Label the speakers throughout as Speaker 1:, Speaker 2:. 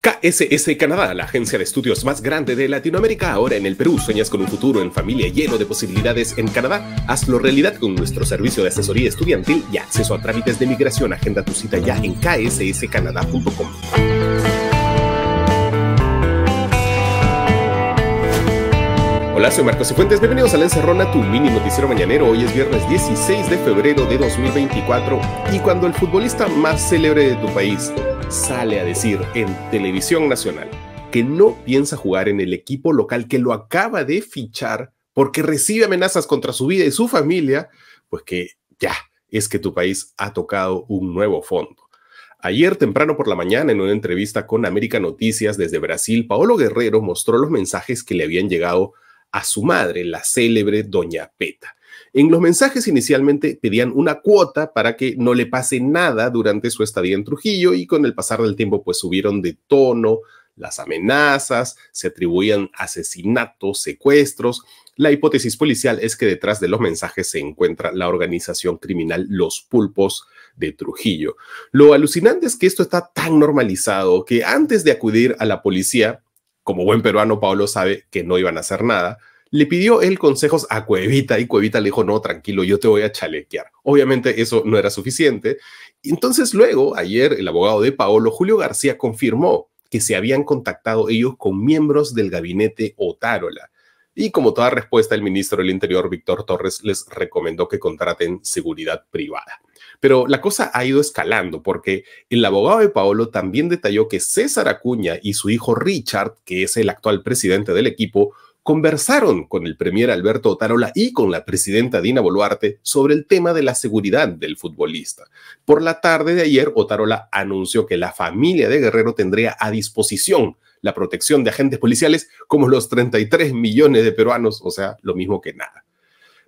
Speaker 1: KSS Canadá, la agencia de estudios más grande de Latinoamérica, ahora en el Perú. ¿Sueñas con un futuro en familia lleno de posibilidades en Canadá? Hazlo realidad con nuestro servicio de asesoría estudiantil y acceso a trámites de migración. Agenda tu cita ya en ksscanada.com Hola, soy Marcos Cifuentes, bienvenidos a La Encerrona, tu mini noticiero mañanero. Hoy es viernes 16 de febrero de 2024 y cuando el futbolista más célebre de tu país sale a decir en televisión nacional que no piensa jugar en el equipo local que lo acaba de fichar porque recibe amenazas contra su vida y su familia, pues que ya es que tu país ha tocado un nuevo fondo. Ayer temprano por la mañana, en una entrevista con América Noticias desde Brasil, Paolo Guerrero mostró los mensajes que le habían llegado a su madre, la célebre Doña Peta. En los mensajes inicialmente pedían una cuota para que no le pase nada durante su estadía en Trujillo y con el pasar del tiempo pues subieron de tono las amenazas, se atribuían asesinatos, secuestros. La hipótesis policial es que detrás de los mensajes se encuentra la organización criminal Los Pulpos de Trujillo. Lo alucinante es que esto está tan normalizado que antes de acudir a la policía, como buen peruano, Paolo sabe que no iban a hacer nada. Le pidió el consejos a Cuevita y Cuevita le dijo, no, tranquilo, yo te voy a chalequear. Obviamente eso no era suficiente. Entonces luego, ayer, el abogado de Paolo, Julio García, confirmó que se habían contactado ellos con miembros del gabinete Otárola. Y como toda respuesta, el ministro del Interior, Víctor Torres, les recomendó que contraten seguridad privada. Pero la cosa ha ido escalando porque el abogado de Paolo también detalló que César Acuña y su hijo Richard, que es el actual presidente del equipo, conversaron con el premier Alberto Otarola y con la presidenta Dina Boluarte sobre el tema de la seguridad del futbolista. Por la tarde de ayer, Otarola anunció que la familia de Guerrero tendría a disposición la protección de agentes policiales como los 33 millones de peruanos, o sea, lo mismo que nada.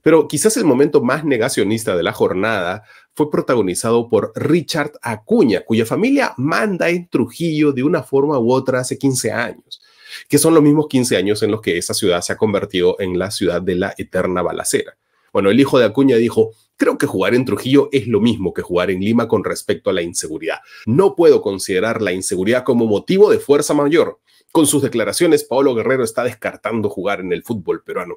Speaker 1: Pero quizás el momento más negacionista de la jornada fue protagonizado por Richard Acuña, cuya familia manda en Trujillo de una forma u otra hace 15 años, que son los mismos 15 años en los que esa ciudad se ha convertido en la ciudad de la eterna balacera. Bueno, el hijo de Acuña dijo, creo que jugar en Trujillo es lo mismo que jugar en Lima con respecto a la inseguridad. No puedo considerar la inseguridad como motivo de fuerza mayor. Con sus declaraciones, Paolo Guerrero está descartando jugar en el fútbol peruano.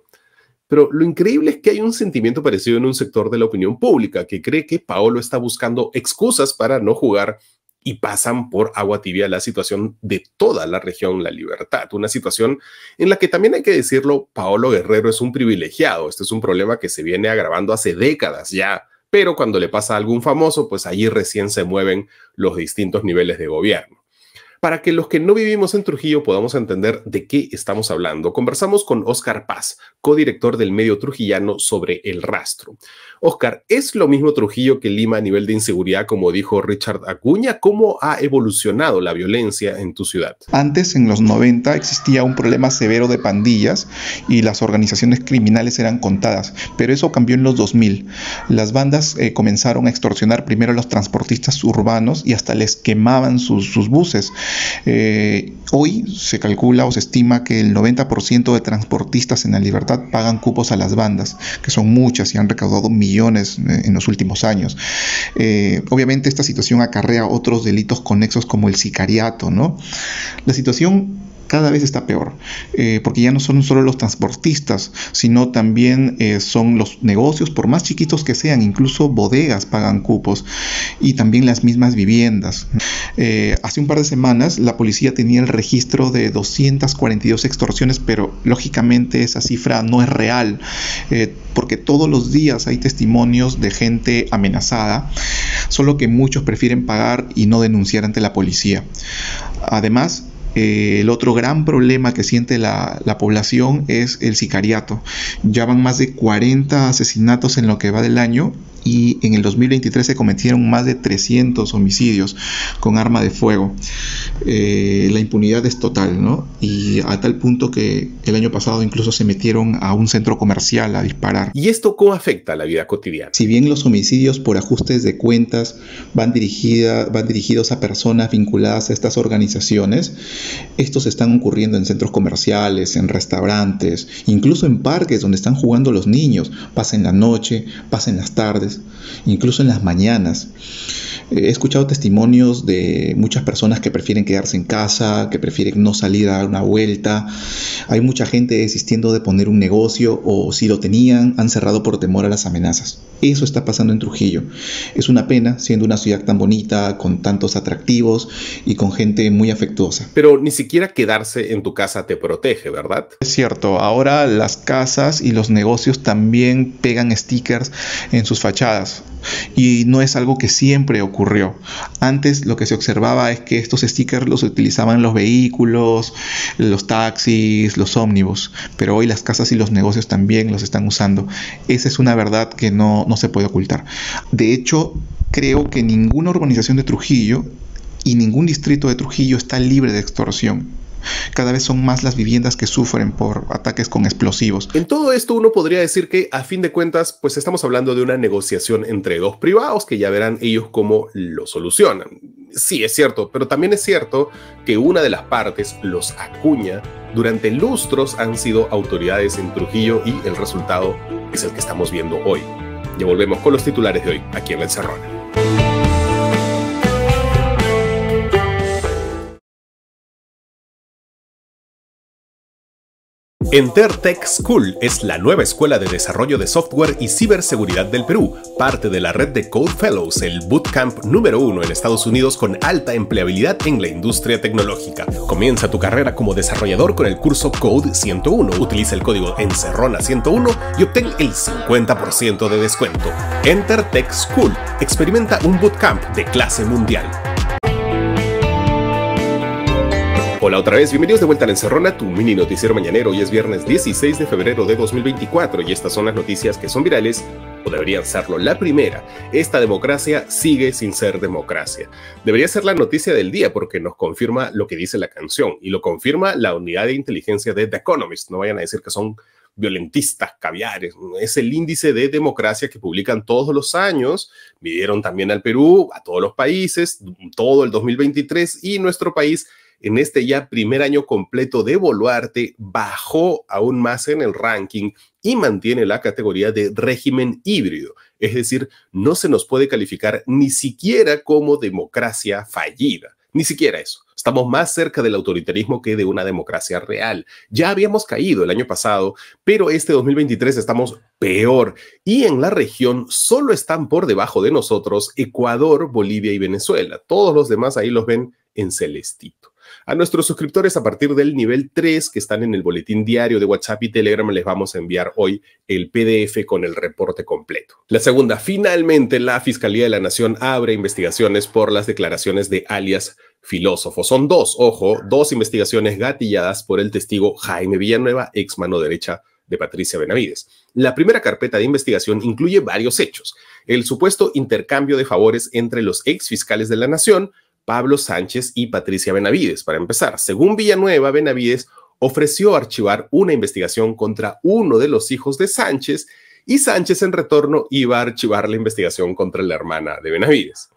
Speaker 1: Pero lo increíble es que hay un sentimiento parecido en un sector de la opinión pública que cree que Paolo está buscando excusas para no jugar y pasan por agua tibia la situación de toda la región La Libertad, una situación en la que también hay que decirlo, Paolo Guerrero es un privilegiado, este es un problema que se viene agravando hace décadas ya, pero cuando le pasa a algún famoso, pues allí recién se mueven los distintos niveles de gobierno para que los que no vivimos en Trujillo podamos entender de qué estamos hablando, conversamos con Óscar Paz, codirector del medio trujillano sobre el rastro. Óscar, ¿es lo mismo Trujillo que Lima a nivel de inseguridad, como dijo Richard Acuña? ¿Cómo ha evolucionado la violencia en tu ciudad?
Speaker 2: Antes, en los 90, existía un problema severo de pandillas y las organizaciones criminales eran contadas, pero eso cambió en los 2000. Las bandas eh, comenzaron a extorsionar primero a los transportistas urbanos y hasta les quemaban sus buses. Eh, hoy se calcula o se estima que el 90% de transportistas en la libertad pagan cupos a las bandas, que son muchas y han recaudado millones eh, en los últimos años. Eh, obviamente esta situación acarrea otros delitos conexos como el sicariato, ¿no? La situación cada vez está peor, eh, porque ya no son solo los transportistas, sino también eh, son los negocios, por más chiquitos que sean, incluso bodegas pagan cupos y también las mismas viviendas. Eh, hace un par de semanas la policía tenía el registro de 242 extorsiones, pero lógicamente esa cifra no es real, porque todos los días hay testimonios de gente amenazada, solo que muchos prefieren pagar y no denunciar ante la policía. Además, eh, el otro gran problema que siente la, la, población es el sicariato. Ya van más de 40 asesinatos en lo que va del año y en el 2023 se cometieron más de 300 homicidios con arma de fuego. Eh, la impunidad es total, ¿no? Y a tal punto que el año pasado incluso se metieron a un centro comercial a disparar.
Speaker 1: ¿Y esto cómo afecta la vida cotidiana?
Speaker 2: Si bien los homicidios por ajustes de cuentas van, dirigida, van dirigidos a personas vinculadas a estas organizaciones, estos están ocurriendo en centros comerciales, en restaurantes, incluso en parques donde están jugando los niños. Pasen la noche, pasen las tardes incluso en las mañanas. Eh, he escuchado testimonios de muchas personas que prefieren quedarse en casa, que prefieren no salir a dar una vuelta. Hay mucha gente desistiendo de poner un negocio o si lo tenían han cerrado por temor a las amenazas. Eso está pasando en Trujillo. Es una pena siendo una ciudad tan bonita, con tantos atractivos y con gente muy afectuosa. Pero
Speaker 1: ni siquiera quedarse en tu casa te protege, ¿verdad?
Speaker 2: Es cierto, ahora las casas y los negocios también pegan stickers en sus fachadas y no es algo que siempre ocurrió. Antes lo que se observaba es que estos stickers los utilizaban los vehículos, los taxis, los ómnibus, pero hoy las casas y los negocios también los están usando. Esa es una verdad que no, no se puede ocultar. De hecho, creo que ninguna organización de Trujillo y ningún distrito de Trujillo está libre de extorsión. Cada vez son más las viviendas que sufren por ataques con explosivos. En todo esto
Speaker 1: uno podría decir que a fin de cuentas, pues estamos hablando de una negociación entre dos privados que ya verán ellos cómo lo solucionan. Sí, es cierto, pero también es cierto que una de las partes los acuña. Durante lustros han sido autoridades en Trujillo y el resultado es el que estamos viendo hoy. Ya volvemos con los titulares de hoy aquí en La Encerrona. Tech School es la nueva escuela de desarrollo de software y ciberseguridad del Perú, parte de la red de Code Fellows, el bootcamp número uno en Estados Unidos con alta empleabilidad en la industria tecnológica. Comienza tu carrera como desarrollador con el curso Code 101. Utiliza el código Encerrona101 y obtén el 50% de descuento. Tech School experimenta un bootcamp de clase mundial. Hola otra vez, bienvenidos de vuelta a Encerrona, tu mini noticiero mañanero. Hoy es viernes 16 de febrero de 2024 y estas son las noticias que son virales o deberían serlo. La primera, esta democracia sigue sin ser democracia. Debería ser la noticia del día porque nos confirma lo que dice la canción y lo confirma la unidad de inteligencia de The Economist. No vayan a decir que son violentistas, caviares. Es el índice de democracia que publican todos los años. Midieron también al Perú, a todos los países, todo el 2023 y nuestro país en este ya primer año completo de Boluarte bajó aún más en el ranking y mantiene la categoría de régimen híbrido, es decir, no se nos puede calificar ni siquiera como democracia fallida, ni siquiera eso. Estamos más cerca del autoritarismo que de una democracia real. Ya habíamos caído el año pasado, pero este 2023 estamos peor. Y en la región solo están por debajo de nosotros Ecuador, Bolivia y Venezuela. Todos los demás ahí los ven en celestito. A nuestros suscriptores a partir del nivel 3 que están en el boletín diario de WhatsApp y Telegram les vamos a enviar hoy el PDF con el reporte completo. La segunda, finalmente la Fiscalía de la Nación abre investigaciones por las declaraciones de alias filósofo. Son dos, ojo, dos investigaciones gatilladas por el testigo Jaime Villanueva, ex mano derecha de Patricia Benavides. La primera carpeta de investigación incluye varios hechos. El supuesto intercambio de favores entre los ex fiscales de la Nación Pablo Sánchez y Patricia Benavides. Para empezar, según Villanueva, Benavides ofreció archivar una investigación contra uno de los hijos de Sánchez y Sánchez en retorno iba a archivar la investigación contra la hermana de Benavides.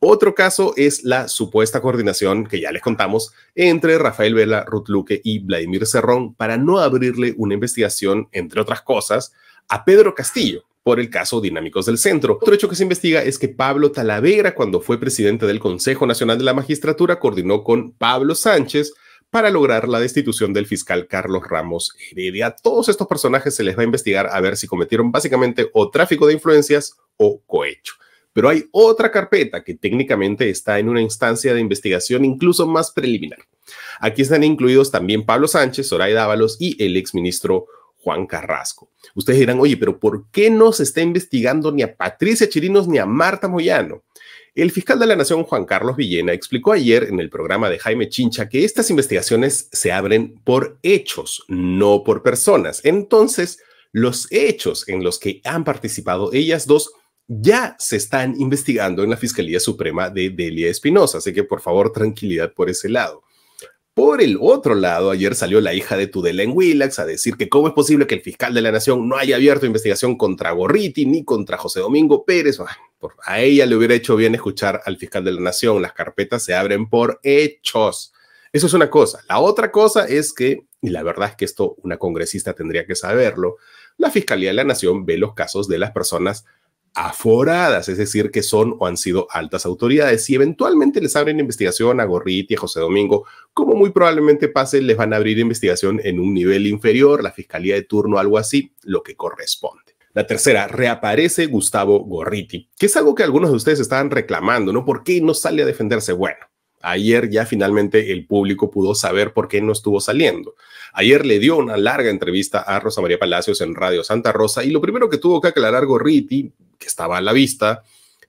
Speaker 1: Otro caso es la supuesta coordinación que ya les contamos entre Rafael Vela, Ruth Luque y Vladimir Cerrón para no abrirle una investigación, entre otras cosas, a Pedro Castillo, por el caso Dinámicos del Centro. Otro hecho que se investiga es que Pablo Talavera, cuando fue presidente del Consejo Nacional de la Magistratura, coordinó con Pablo Sánchez para lograr la destitución del fiscal Carlos Ramos Heredia. A todos estos personajes se les va a investigar a ver si cometieron básicamente o tráfico de influencias o cohecho. Pero hay otra carpeta que técnicamente está en una instancia de investigación incluso más preliminar. Aquí están incluidos también Pablo Sánchez, Zoraida Dávalos y el exministro Juan Carrasco. Ustedes dirán, oye, pero ¿por qué no se está investigando ni a Patricia Chirinos ni a Marta Moyano? El fiscal de la Nación, Juan Carlos Villena, explicó ayer en el programa de Jaime Chincha que estas investigaciones se abren por hechos, no por personas. Entonces, los hechos en los que han participado ellas dos ya se están investigando en la Fiscalía Suprema de Delia Espinosa. Así que, por favor, tranquilidad por ese lado. Por el otro lado, ayer salió la hija de Tudela en Willax a decir que cómo es posible que el fiscal de la nación no haya abierto investigación contra Gorriti ni contra José Domingo Pérez. A ella le hubiera hecho bien escuchar al fiscal de la nación. Las carpetas se abren por hechos. Eso es una cosa. La otra cosa es que, y la verdad es que esto una congresista tendría que saberlo, la Fiscalía de la Nación ve los casos de las personas aforadas, es decir, que son o han sido altas autoridades. Y eventualmente les abren investigación a Gorriti, a José Domingo, como muy probablemente pase, les van a abrir investigación en un nivel inferior, la fiscalía de turno, algo así, lo que corresponde. La tercera, reaparece Gustavo Gorriti, que es algo que algunos de ustedes estaban reclamando, ¿no? ¿Por qué no sale a defenderse? Bueno, Ayer ya finalmente el público pudo saber por qué no estuvo saliendo. Ayer le dio una larga entrevista a Rosa María Palacios en Radio Santa Rosa y lo primero que tuvo que aclarar Gorriti, estaba a la vista,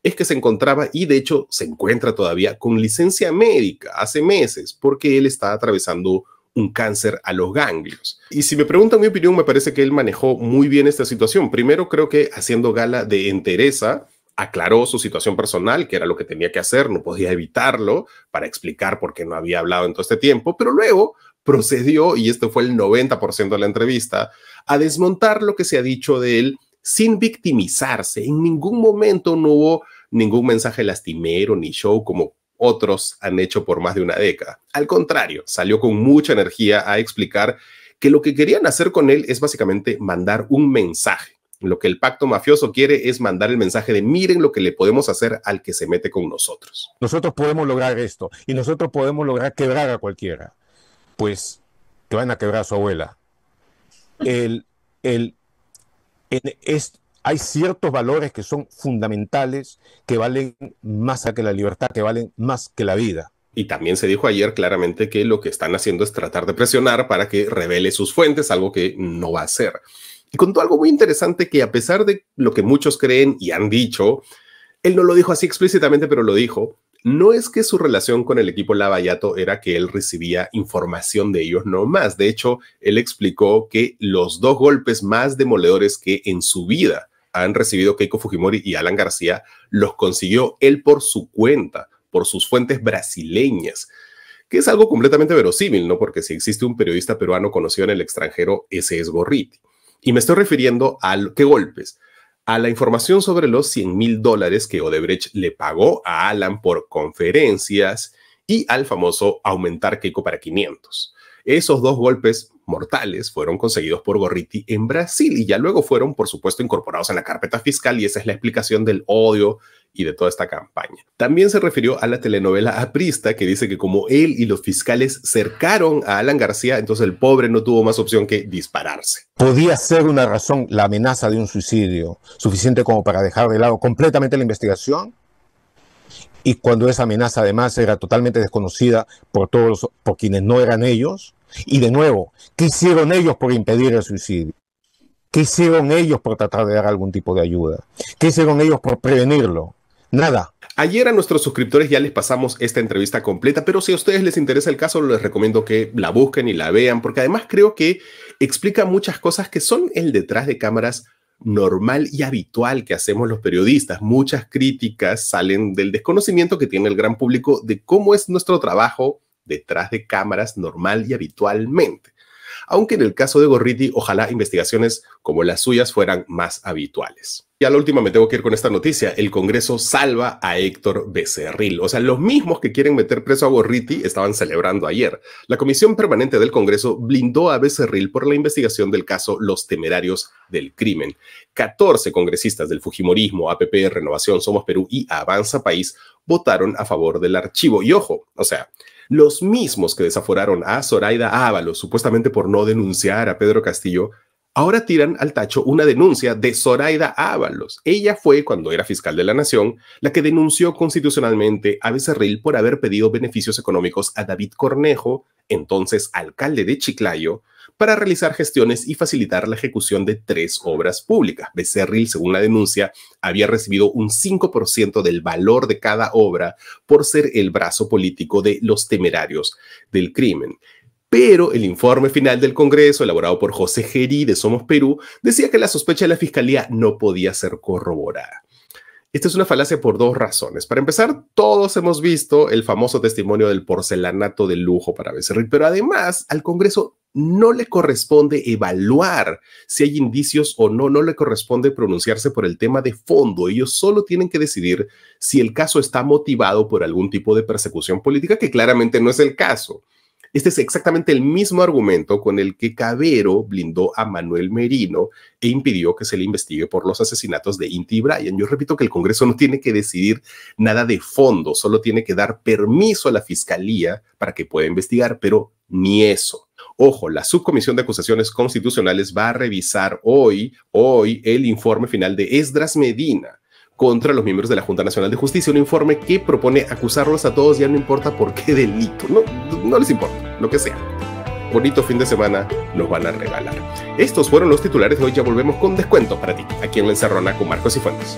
Speaker 1: es que se encontraba y de hecho se encuentra todavía con licencia médica hace meses porque él está atravesando un cáncer a los ganglios. Y si me preguntan mi opinión, me parece que él manejó muy bien esta situación. Primero creo que haciendo gala de entereza, aclaró su situación personal, que era lo que tenía que hacer, no podía evitarlo para explicar por qué no había hablado en todo este tiempo, pero luego procedió, y este fue el 90% de la entrevista, a desmontar lo que se ha dicho de él sin victimizarse. En ningún momento no hubo ningún mensaje lastimero ni show como otros han hecho por más de una década. Al contrario, salió con mucha energía a explicar que lo que querían hacer con él es básicamente mandar un mensaje. Lo que el pacto mafioso quiere es mandar el mensaje de miren lo que le podemos hacer al que se mete con nosotros. Nosotros podemos lograr esto y nosotros podemos lograr quebrar a cualquiera. Pues te van a quebrar a su abuela. El, el, hay ciertos valores que son fundamentales, que valen más que la libertad, que valen más que la vida. Y también se dijo ayer claramente que lo que están haciendo es tratar de presionar para que revele sus fuentes, algo que no va a hacer. Y contó algo muy interesante que a pesar de lo que muchos creen y han dicho, él no lo dijo así explícitamente, pero lo dijo, no es que su relación con el equipo Lavallato era que él recibía información de ellos, no más. De hecho, él explicó que los dos golpes más demoledores que en su vida han recibido Keiko Fujimori y Alan García los consiguió él por su cuenta, por sus fuentes brasileñas que es algo completamente verosímil, ¿no? Porque si existe un periodista peruano conocido en el extranjero, ese es Gorriti. Y me estoy refiriendo a qué golpes a la información sobre los 100 mil dólares que Odebrecht le pagó a Alan por conferencias y al famoso aumentar Keiko para 500. Esos dos golpes mortales fueron conseguidos por Gorriti en Brasil y ya luego fueron, por supuesto, incorporados en la carpeta fiscal y esa es la explicación del odio y de toda esta campaña. También se refirió a la telenovela Aprista, que dice que como él y los fiscales cercaron a Alan García, entonces el pobre no tuvo más opción que dispararse. Podía ser una razón la amenaza de un suicidio suficiente como para dejar de lado completamente la investigación y cuando esa amenaza además era totalmente desconocida por todos por quienes no eran ellos y de nuevo qué hicieron ellos por impedir el suicidio qué hicieron ellos por tratar de dar algún tipo de ayuda qué hicieron ellos por prevenirlo nada Ayer a nuestros suscriptores ya les pasamos esta entrevista completa, pero si a ustedes les interesa el caso, les recomiendo que la busquen y la vean, porque además creo que explica muchas cosas que son el detrás de cámaras normal y habitual que hacemos los periodistas. Muchas críticas salen del desconocimiento que tiene el gran público de cómo es nuestro trabajo detrás de cámaras normal y habitualmente aunque en el caso de Gorriti, ojalá investigaciones como las suyas fueran más habituales. Y a la última me tengo que ir con esta noticia. El Congreso salva a Héctor Becerril. O sea, los mismos que quieren meter preso a Gorriti estaban celebrando ayer. La Comisión Permanente del Congreso blindó a Becerril por la investigación del caso Los Temerarios del Crimen. 14 congresistas del Fujimorismo, APP, Renovación, Somos Perú y Avanza País votaron a favor del archivo. Y ojo, o sea, los mismos que desaforaron a Zoraida Ábalos, supuestamente por no denunciar a Pedro Castillo, ahora tiran al tacho una denuncia de Zoraida Ábalos. Ella fue, cuando era fiscal de la Nación, la que denunció constitucionalmente a Becerril por haber pedido beneficios económicos a David Cornejo, entonces alcalde de Chiclayo, para realizar gestiones y facilitar la ejecución de tres obras públicas. Becerril, según la denuncia, había recibido un 5% del valor de cada obra por ser el brazo político de los temerarios del crimen. Pero el informe final del Congreso, elaborado por José Gerí de Somos Perú, decía que la sospecha de la Fiscalía no podía ser corroborada. Esta es una falacia por dos razones. Para empezar, todos hemos visto el famoso testimonio del porcelanato de lujo para Becerril, pero además al Congreso no le corresponde evaluar si hay indicios o no, no le corresponde pronunciarse por el tema de fondo. Ellos solo tienen que decidir si el caso está motivado por algún tipo de persecución política, que claramente no es el caso. Este es exactamente el mismo argumento con el que Cabero blindó a Manuel Merino e impidió que se le investigue por los asesinatos de Inti y Brian. Yo repito que el Congreso no tiene que decidir nada de fondo, solo tiene que dar permiso a la Fiscalía para que pueda investigar, pero ni eso. Ojo, la Subcomisión de Acusaciones Constitucionales va a revisar hoy, hoy, el informe final de Esdras Medina contra los miembros de la Junta Nacional de Justicia, un informe que propone acusarlos a todos, ya no importa por qué delito, no, no les importa, lo que sea. Bonito fin de semana, nos van a regalar. Estos fueron los titulares de hoy, ya volvemos con descuento para ti, aquí en La con Marcos y Fuentes.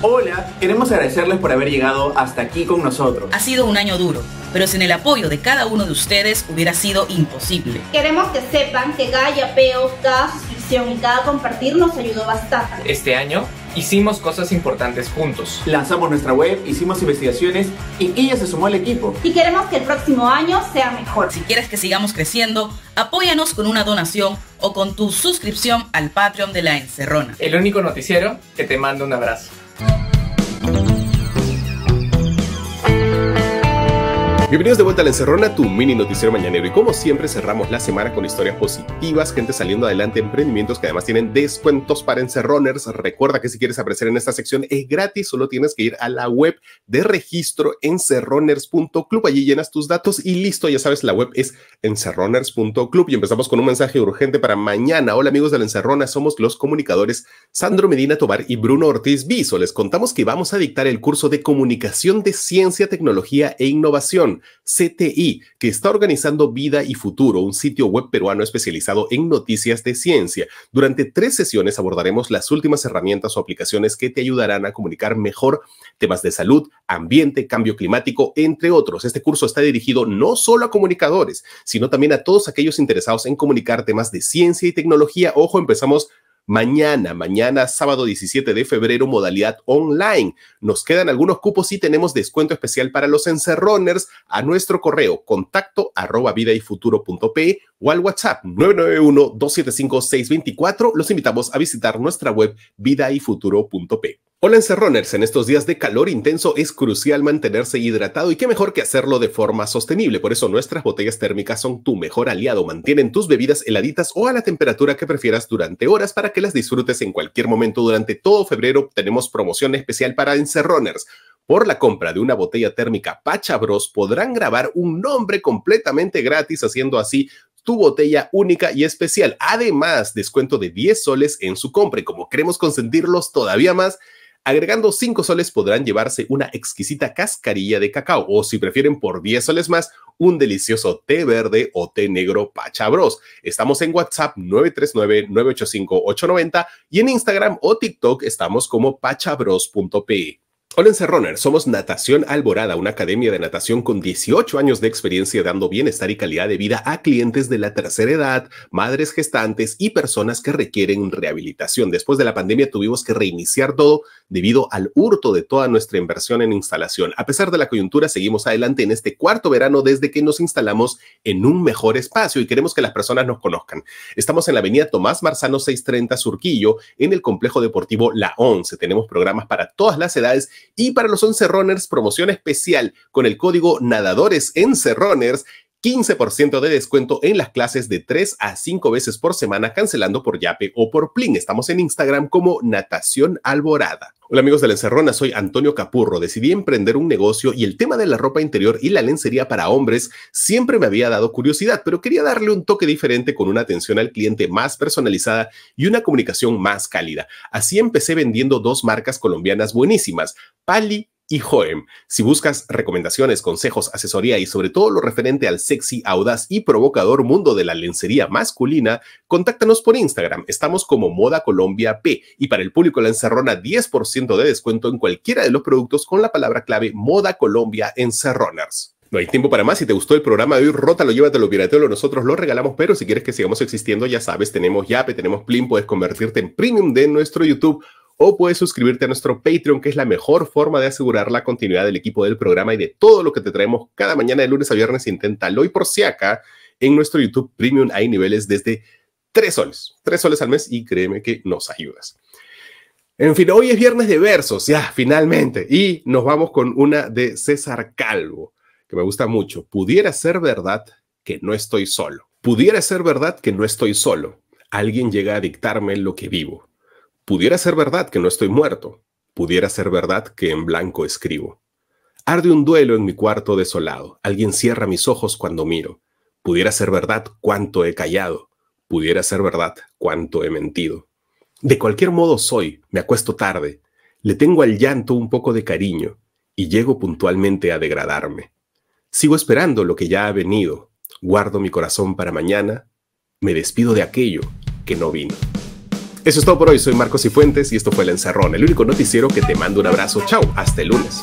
Speaker 2: Hola, queremos agradecerles por haber llegado hasta aquí con nosotros. Ha sido un año duro, pero sin el apoyo de cada uno de ustedes hubiera sido imposible.
Speaker 1: Queremos que sepan que Gaya Peo, ha y cada compartir nos ayudó bastante.
Speaker 2: Este año hicimos cosas importantes juntos. Lanzamos nuestra web, hicimos investigaciones y ella se sumó al equipo. Y queremos que el próximo año sea mejor. Si quieres que sigamos creciendo, apóyanos con una donación o con tu suscripción al Patreon de la Encerrona. El único noticiero que te manda un abrazo.
Speaker 1: Bienvenidos de vuelta a La Encerrona, tu mini noticiero mañanero. Y como siempre, cerramos la semana con historias positivas, gente saliendo adelante, emprendimientos que además tienen descuentos para encerroners. Recuerda que si quieres aparecer en esta sección es gratis, solo tienes que ir a la web de registro encerroners.club. Allí llenas tus datos y listo, ya sabes, la web es encerroners.club. Y empezamos con un mensaje urgente para mañana. Hola amigos de La Encerrona, somos los comunicadores Sandro Medina Tobar y Bruno Ortiz Biso. Les contamos que vamos a dictar el curso de comunicación de ciencia, tecnología e innovación. CTI, que está organizando Vida y Futuro, un sitio web peruano especializado en noticias de ciencia. Durante tres sesiones abordaremos las últimas herramientas o aplicaciones que te ayudarán a comunicar mejor temas de salud, ambiente, cambio climático, entre otros. Este curso está dirigido no solo a comunicadores, sino también a todos aquellos interesados en comunicar temas de ciencia y tecnología. Ojo, empezamos mañana, mañana sábado 17 de febrero, modalidad online. Nos quedan algunos cupos y tenemos descuento especial para los encerroners a nuestro correo contacto arroba vida y futuro punto p o al WhatsApp 991-275-624. Los invitamos a visitar nuestra web vida y p. Hola Encerroners, en estos días de calor intenso es crucial mantenerse hidratado y qué mejor que hacerlo de forma sostenible. Por eso nuestras botellas térmicas son tu mejor aliado. Mantienen tus bebidas heladitas o a la temperatura que prefieras durante horas para que las disfrutes en cualquier momento. Durante todo febrero tenemos promoción especial para Encerroners. Por la compra de una botella térmica Pachabros podrán grabar un nombre completamente gratis haciendo así tu botella única y especial. Además, descuento de 10 soles en su compra y como queremos consentirlos todavía más, Agregando 5 soles podrán llevarse una exquisita cascarilla de cacao o si prefieren por 10 soles más, un delicioso té verde o té negro pachabros. Estamos en WhatsApp 939-985-890 y en Instagram o TikTok estamos como pachabros.pe. Hola Runner, somos Natación Alborada, una academia de natación con 18 años de experiencia dando bienestar y calidad de vida a clientes de la tercera edad, madres gestantes y personas que requieren rehabilitación. Después de la pandemia tuvimos que reiniciar todo debido al hurto de toda nuestra inversión en instalación. A pesar de la coyuntura, seguimos adelante en este cuarto verano desde que nos instalamos en un mejor espacio y queremos que las personas nos conozcan. Estamos en la avenida Tomás Marzano 630 Surquillo, en el complejo deportivo La 11. Tenemos programas para todas las edades y para los 11 runners, promoción especial con el código Nadadores en 15% de descuento en las clases de 3 a 5 veces por semana cancelando por Yape o por Plin. Estamos en Instagram como Natación Alborada. Hola amigos de la Encerrona, soy Antonio Capurro. Decidí emprender un negocio y el tema de la ropa interior y la lencería para hombres siempre me había dado curiosidad, pero quería darle un toque diferente con una atención al cliente más personalizada y una comunicación más cálida. Así empecé vendiendo dos marcas colombianas buenísimas, Pali y Joem. Si buscas recomendaciones, consejos, asesoría y sobre todo lo referente al sexy, audaz y provocador mundo de la lencería masculina, contáctanos por Instagram. Estamos como Moda Colombia P y para el público encerrona 10% de descuento en cualquiera de los productos con la palabra clave Moda Colombia Encerroners. No hay tiempo para más. Si te gustó el programa de hoy, rótalo, llévatelo, lo Nosotros lo regalamos, pero si quieres que sigamos existiendo, ya sabes, tenemos Yape, tenemos Plim. puedes convertirte en premium de nuestro YouTube o puedes suscribirte a nuestro Patreon, que es la mejor forma de asegurar la continuidad del equipo del programa y de todo lo que te traemos cada mañana de lunes a viernes. Inténtalo y por si acá en nuestro YouTube Premium hay niveles desde tres soles, tres soles al mes y créeme que nos ayudas. En fin, hoy es viernes de versos, ya, finalmente. Y nos vamos con una de César Calvo, que me gusta mucho. Pudiera ser verdad que no estoy solo. Pudiera ser verdad que no estoy solo. Alguien llega a dictarme lo que vivo. Pudiera ser verdad que no estoy muerto, pudiera ser verdad que en blanco escribo. Arde un duelo en mi cuarto desolado, alguien cierra mis ojos cuando miro. Pudiera ser verdad cuánto he callado, pudiera ser verdad cuánto he mentido. De cualquier modo soy, me acuesto tarde, le tengo al llanto un poco de cariño y llego puntualmente a degradarme. Sigo esperando lo que ya ha venido, guardo mi corazón para mañana, me despido de aquello que no vino. Eso es todo por hoy, soy Marcos Cifuentes y esto fue El Encerrón, el único noticiero que te mando un abrazo. Chao, hasta el lunes.